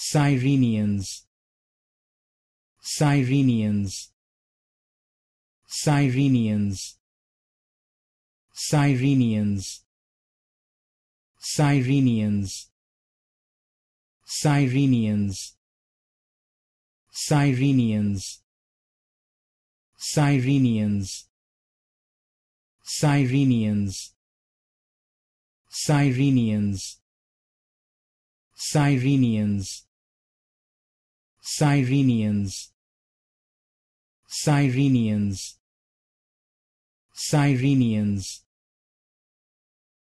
Cyrenians Cyrenians Cyrenians Cyrenians Cyrenians Cyrenians Cyrenians Cyrenians Cyrenians Cyrenians Cyrenians Cyrenians Cyrenians Cyrenians